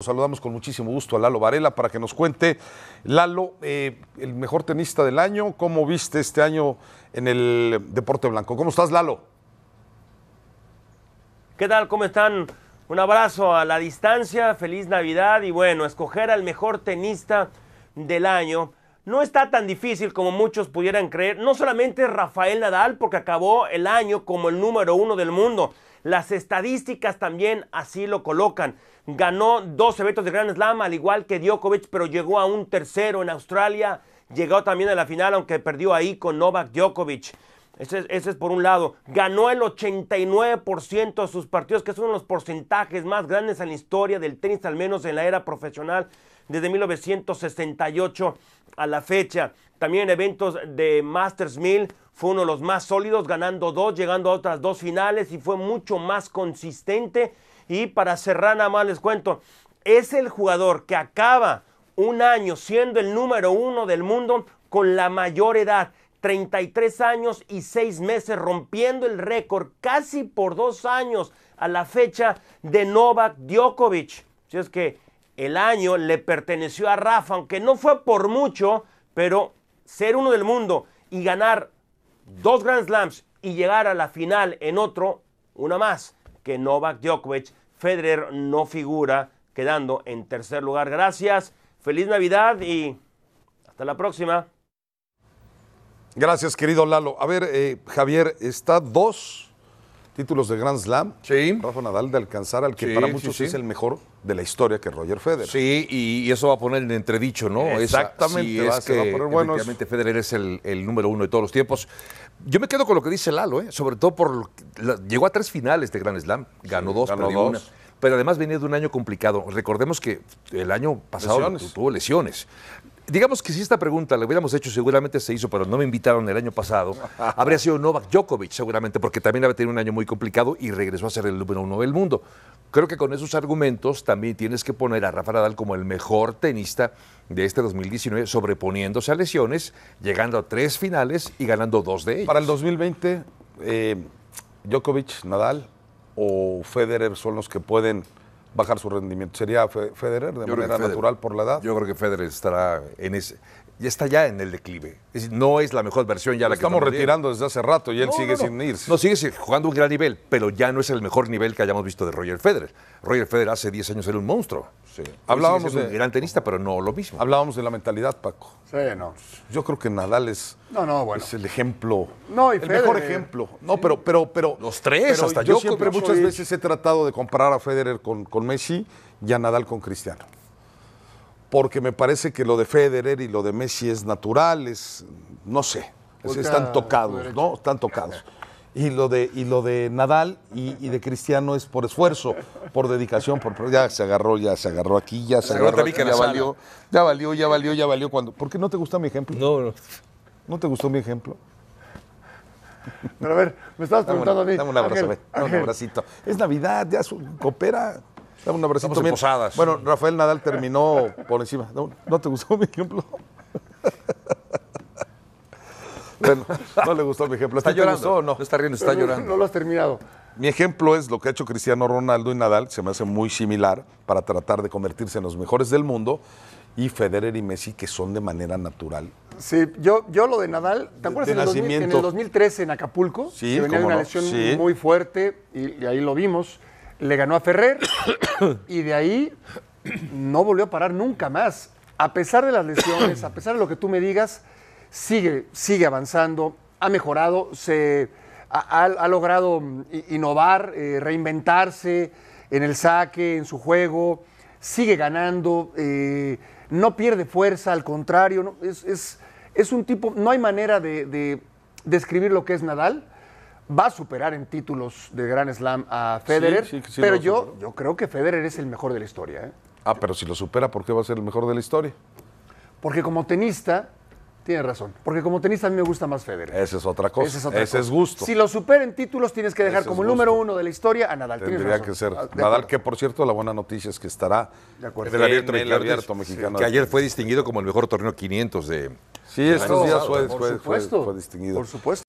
Saludamos con muchísimo gusto a Lalo Varela para que nos cuente, Lalo, eh, el mejor tenista del año, ¿cómo viste este año en el deporte blanco? ¿Cómo estás, Lalo? ¿Qué tal? ¿Cómo están? Un abrazo a la distancia, feliz Navidad y bueno, escoger al mejor tenista del año no está tan difícil como muchos pudieran creer. No solamente Rafael Nadal, porque acabó el año como el número uno del mundo, las estadísticas también así lo colocan. Ganó dos eventos de Grand Slam, al igual que Djokovic, pero llegó a un tercero en Australia. Llegó también a la final, aunque perdió ahí con Novak Djokovic. Ese, es por un lado. Ganó el 89% de sus partidos, que es uno de los porcentajes más grandes en la historia del tenis, al menos en la era profesional, desde 1968 a la fecha. También en eventos de Masters 1000 fue uno de los más sólidos, ganando dos, llegando a otras dos finales y fue mucho más consistente. Y para cerrar nada más les cuento, es el jugador que acaba un año siendo el número uno del mundo con la mayor edad. 33 años y 6 meses, rompiendo el récord casi por dos años a la fecha de Novak Djokovic. Si es que el año le perteneció a Rafa, aunque no fue por mucho, pero ser uno del mundo y ganar dos Grand Slams y llegar a la final en otro, una más que Novak Djokovic. Federer no figura, quedando en tercer lugar. Gracias, feliz Navidad y hasta la próxima. Gracias, querido Lalo. A ver, eh, Javier, está dos títulos de Grand Slam. Sí. Rafa Nadal de alcanzar al que para muchos es el mejor de la historia, que Roger Federer. Sí, y, eso va a poner en entredicho, ¿no? Exactamente. es que, va Federer es el, número uno de todos los tiempos. Yo me quedo con lo que dice Lalo, ¿eh? sobre todo por llegó a tres finales de Grand Slam, ganó dos, perdió una pero además venía de un año complicado. Recordemos que el año pasado tuvo lesiones digamos que si esta pregunta la hubiéramos hecho, seguramente se hizo, pero no me invitaron el año pasado, habría sido Novak Djokovic seguramente, porque también había tenido un año muy complicado y regresó a ser el número uno del mundo. Creo que con esos argumentos también tienes que poner a Rafa Nadal como el mejor tenista de este 2019, sobreponiéndose a lesiones, llegando a tres finales y ganando dos de ellos. Para el 2020, eh, Djokovic, Nadal o Federer son los que pueden bajar su rendimiento. ¿Sería Federer de manera natural por la edad? Yo creo que Federer estará en ese... Ya está ya en el declive. no es la mejor versión ya la que estamos retirando desde hace rato y él sigue sin irse. No, sigue jugando un gran nivel, pero ya no es el mejor nivel que hayamos visto de Roger Federer. Roger Federer hace 10 años era un monstruo. Hablábamos de un gran tenista, pero no lo mismo. Hablábamos de la mentalidad, Paco. Sí, no. Yo creo que Nadal es, no, no, bueno. es el ejemplo. No, y el mejor ejemplo. No, pero, pero, pero. Los tres, hasta yo. siempre muchas veces he tratado de comparar a Federer con Messi y a Nadal con Cristiano. Porque me parece que lo de Federer y lo de Messi es natural, es, no sé, están tocados, ¿no? Están tocados. Y lo de, y lo de Nadal y, de Cristiano es por esfuerzo, por dedicación, por ya se agarró, ya se agarró aquí, ya se, agarró, ya valió, ya valió, ya valió, ya valió cuando. ¿Por qué no te gusta mi ejemplo? No, no. ¿No te gustó mi ejemplo? Pero a ver, me estabas preguntando a mí. Dame un abrazo, un abracito. Es Navidad, ya coopera. Bueno, Rafael Nadal terminó por encima. ¿No, te gustó mi ejemplo? bueno, no le gustó mi ejemplo. ¿Está, llorando? no? está riendo, está llorando. No lo has terminado. Mi ejemplo es lo que ha hecho Cristiano Ronaldo y Nadal, se me hace muy similar para tratar de convertirse en los mejores del mundo, y Federer y Messi que son de manera natural. Sí, yo, yo lo de Nadal, ¿te acuerdas de en, el en, 2013 en Acapulco? Sí, una lesión muy fuerte y, ahí lo vimos le ganó a Ferrer y de ahí no volvió a parar nunca más. A pesar de las lesiones, a pesar de lo que tú me digas, sigue, sigue avanzando, ha mejorado, se, ha, logrado mm, innovar, eh, reinventarse en el saque, en su juego, sigue ganando, eh, no pierde fuerza, al contrario, es, un tipo, no hay manera de, describir lo que es Nadal va a superar en títulos de Grand Slam a Federer, pero yo, yo creo que Federer es el mejor de la historia. ¿eh? Ah, pero si lo supera, ¿por qué va a ser el mejor de la historia? Porque como tenista, tienes razón, porque como tenista a mí me gusta más Federer. Esa es otra cosa, ese es gusto. Si lo supera en títulos, tienes que dejar como el número uno de la historia a Nadal. Tendría que ser. Ah, Nadal, que por cierto, la buena noticia es que estará en el abierto, mexicano. que ayer fue distinguido como el mejor torneo 500 de... Sí, estos días fue distinguido. Por supuesto.